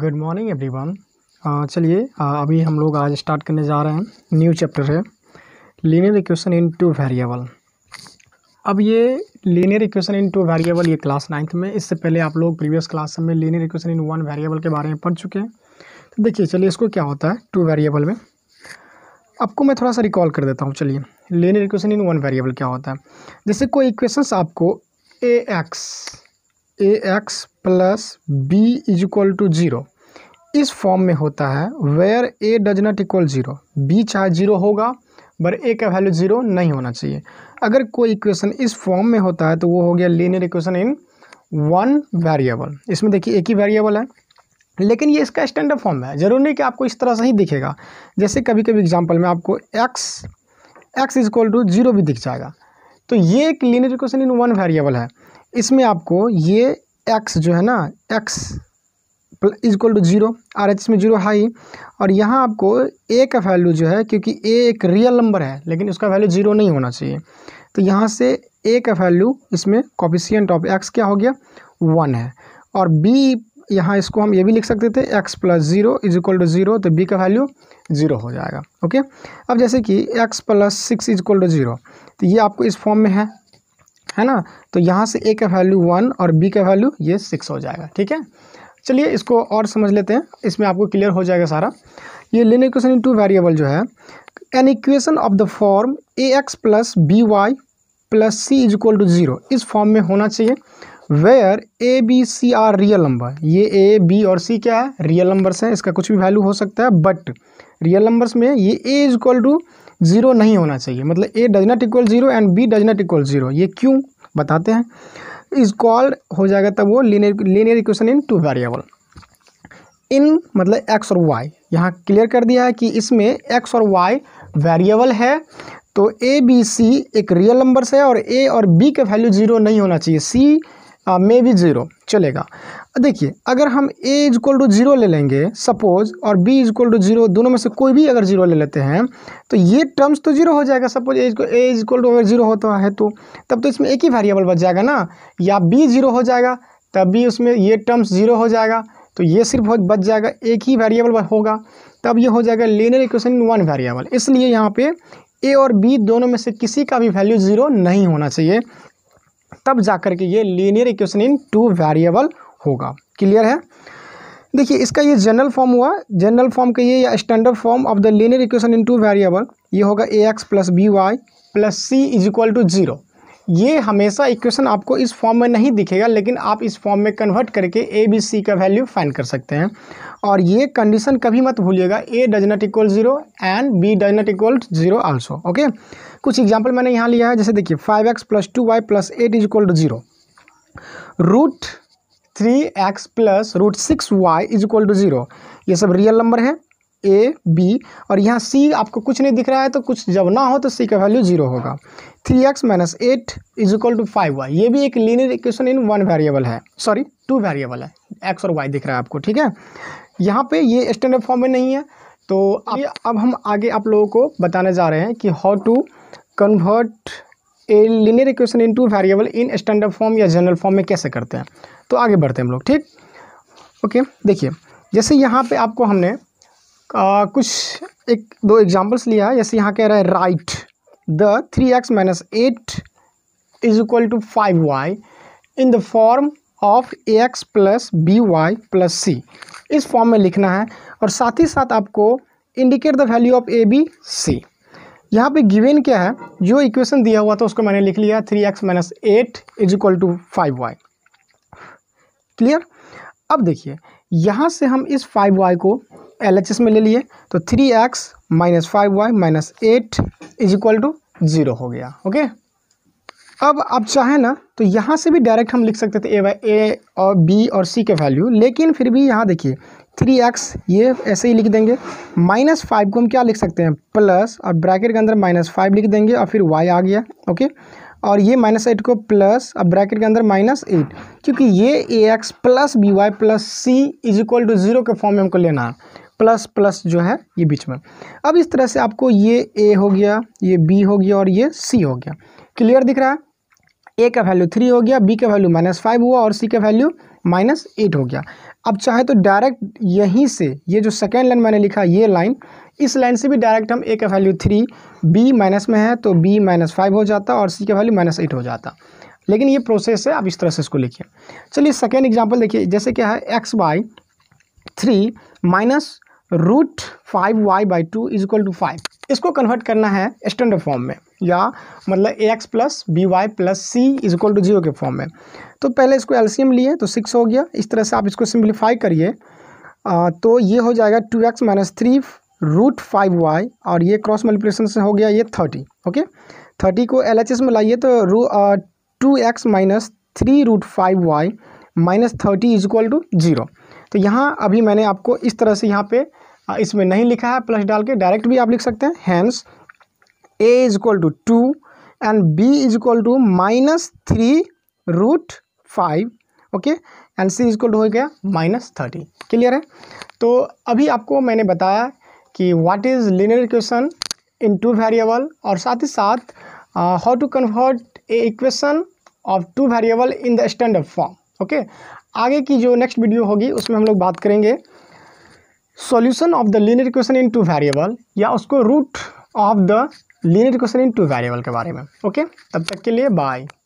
good morning everyone चलिए अभी हम लोग आज स्टार्ट करने जा रहे हैं न्यू चैप्टर है linear equation in two variable अब ये linear equation in two variable ये क्लास नाइन्थ में इससे पहले आप लोग प्रीवियस क्लास में linear equation in one variable के बारे में पढ़ चुके हैं तो देखिए चलिए इसको क्या होता है टू वेरिएबल में आपको मैं थोड़ा सा रिकॉल कर देता हूँ चलिए linear equation in one variable क्या होता है जैसे कोई इक्वेशन आपको A X A x plus B is equal to zero इस फॉर्म में होता है where A does not equal zero B चाहे जीरो होगा पर ए का वैल्यू जीरो नहीं होना चाहिए अगर कोई इक्वेशन इस फॉर्म में होता है तो वो हो गया linear equation in one variable इसमें देखिए एक ही वेरिएबल है लेकिन ये इसका स्टैंडर्ड फॉर्म है जरूरी नहीं कि आपको इस तरह से ही दिखेगा जैसे कभी कभी एग्जाम्पल में आपको X X is equal to zero भी दिख जाएगा तो ये एक linear equation in one variable है इसमें आपको ये एक्स जो है ना X is equal to zero R H में जीरो हाई और यहाँ आपको ए का वैल्यू जो है क्योंकि ए एक रियल नंबर है लेकिन उसका वैल्यू जीरो नहीं होना चाहिए तो यहाँ से ए का वैल्यू इसमें कॉपिशियंट ऑफ एक्स क्या हो गया वन है और बी यहाँ इसको हम ये भी लिख सकते थे x plus zero is equal to zero तो b का वैल्यू जीरो हो जाएगा ओके अब जैसे कि x plus six is equal to zero तो ये आपको इस फॉर्म में है है ना तो यहाँ से ए का वैल्यू वन और बी का वैल्यू ये सिक्स हो जाएगा ठीक है चलिए इसको और समझ लेते हैं इसमें आपको क्लियर हो जाएगा सारा ये linear equation in two variable जो है an equation of the form A x plus B Y plus C is equal to zero इस फॉर्म में होना चाहिए where A B C are real number ये ए बी और सी क्या है रियल नंबर्स हैं इसका कुछ भी वैल्यू हो सकता है बट रियल नंबर्स में ये A is equal to zero नहीं होना चाहिए मतलब A does not equal zero and B does not equal zero ये क्यों बताते हैं इज कॉल्ड हो जाएगा तब वो linear linear equation in two variable इन मतलब एक्स और वाई यहाँ क्लियर कर दिया है कि इसमें एक्स और वाई वेरिएबल है तो ए बी सी एक रियल नंबर्स है और ए और बी का वैल्यू जीरो नहीं होना चाहिए सी मे भी जीरो चलेगा देखिए अगर हम A is equal to zero ले लेंगे सपोज और B is equal to zero दोनों में से कोई भी अगर जीरो ले लेते हैं तो ये टर्म्स तो जीरो हो जाएगा suppose A A is equal to अगर जीरो होता है तो तब तो इसमें एक ही वेरिएबल बच जाएगा ना या बी जीरो हो जाएगा तब भी उसमें ये टर्म्स जीरो हो जाएगा तो ये सिर्फ बच जाएगा एक ही वेरिएबल होगा तब ये हो जाएगा लेनर इक्वेशन वन वेरिएबल इसलिए यहाँ पे ए और बी दोनों में से किसी का भी वैल्यू ज़ीरो नहीं होना चाहिए तब जा कर के ये linear equation in two variable होगा क्लियर है देखिए इसका ये जनरल फॉर्म हुआ जनरल फॉर्म ये या standard form of the linear equation in two variable ये होगा A x plus B Y plus C is equal to zero ये हमेशा इक्वेशन आपको इस फॉर्म में नहीं दिखेगा लेकिन आप इस फॉर्म में कन्वर्ट करके ए बी सी का वैल्यू फाइंड कर सकते हैं और ये कंडीशन कभी मत भूलिएगा A does not equal zero and B does not equal zero also okay कुछ एग्जाम्पल मैंने यहाँ लिया है जैसे देखिए five X plus two Y plus eight is equal to zero root three X plus root six Y is equal to zero ये सब real number है ए बी और यहाँ सी आपको कुछ नहीं दिख रहा है तो कुछ जब ना हो तो सी का वैल्यू जीरो होगा three x minus eight is equal to five Y ये भी एक linear equation in one variable है सॉरी टू वेरिएबल है एक्स और वाई दिख रहा है आपको ठीक है यहाँ पे ये स्टैंडर्ड फॉर्म में नहीं है तो अब हम आगे आप लोगों को बताने जा रहे हैं कि how to convert linear equation in two variable in standard form या जनरल फॉर्म में कैसे करते हैं तो आगे बढ़ते हैं हम लोग ठीक ओके देखिए जैसे यहाँ पे आपको हमने आ, कुछ एक दो एग्जाम्पल्स लिया है जैसे यहाँ कह रहा है write the three x minus eight is equal to five Y in the form of A x plus B Y plus C इस फॉर्म में लिखना है और साथ ही साथ आपको indicate the value of a B c यहाँ पे गिवेन क्या है जो इक्वेशन दिया हुआ था उसको मैंने लिख लिया three x minus eight is equal to five y clear अब देखिए यहाँ से हम इस फाइव वाई को एल एच एस में ले लिए तो three x minus five y minus eight is equal to zero हो गया ओके अब आप चाहें ना तो यहाँ से भी डायरेक्ट हम लिख सकते थे ए वाई ए और बी और सी के वैल्यू लेकिन फिर भी यहाँ देखिए थ्री एक्स ये ऐसे ही लिख देंगे माइनस फाइव को हम क्या लिख सकते हैं प्लस और ब्रैकेट के अंदर माइनस फाइव लिख देंगे और फिर वाई आ गया ओके और ये माइनस एट को प्लस और ब्रैकेट के अंदर माइनस एट क्योंकि ये a x plus B Y plus C is equal to zero के फॉर्म में हमको लेना है प्लस प्लस जो है ये बीच में अब इस तरह से आपको ये ए हो गया ये बी हो गया और ये सी हो गया क्लियर दिख रहा है ए का वैल्यू थ्री हो गया बी का वैल्यू माइनस फाइव हुआ और सी का वैल्यू माइनस एट हो गया अब चाहे तो डायरेक्ट यहीं से ये जो सेकेंड लाइन मैंने लिखा ये लाइन इस लाइन से भी डायरेक्ट हम ए का वैल्यू थ्री बी माइनस में है तो बी माइनस फाइव हो जाता और सी का वैल्यू माइनस एट हो जाता लेकिन ये प्रोसेस है आप इस तरह से इसको लिखिए चलिए सेकेंड एग्जाम्पल देखिए जैसे क्या है x by three minus root five y by two is equal to five इसको कन्वर्ट करना है स्टैंडर्ड फॉर्म में या मतलब a x plus B Y plus C is equal to zero के फॉर्म में तो पहले इसको एलसीएम लिए तो सिक्स हो गया इस तरह से आप इसको सिंप्लीफाई करिए तो ये हो जाएगा two x minus three root five y और ये क्रॉस मल्टीप्लिकेशन से हो गया ये थर्टी ओके थर्टी को एल एच एस में लाइए तो रू two x minus three root five y minus thirty is equal to zero तो यहाँ अभी मैंने आपको इस तरह से यहाँ पे इसमें नहीं लिखा है प्लस डाल के डायरेक्ट भी आप लिख सकते हैं hence a is equal to two and b is equal to minus three root five okay and c is equal to हो गया माइनस थर्टी क्लियर है तो अभी आपको मैंने बताया कि what is linear equation in two variable और साथ ही साथ how to convert a equation of two variable in the standard form okay आगे की जो नेक्स्ट वीडियो होगी उसमें हम लोग बात करेंगे solution of the linear equation in two variable या उसको root of the linear question in two variable के बारे में ओके तब तक के लिए बाय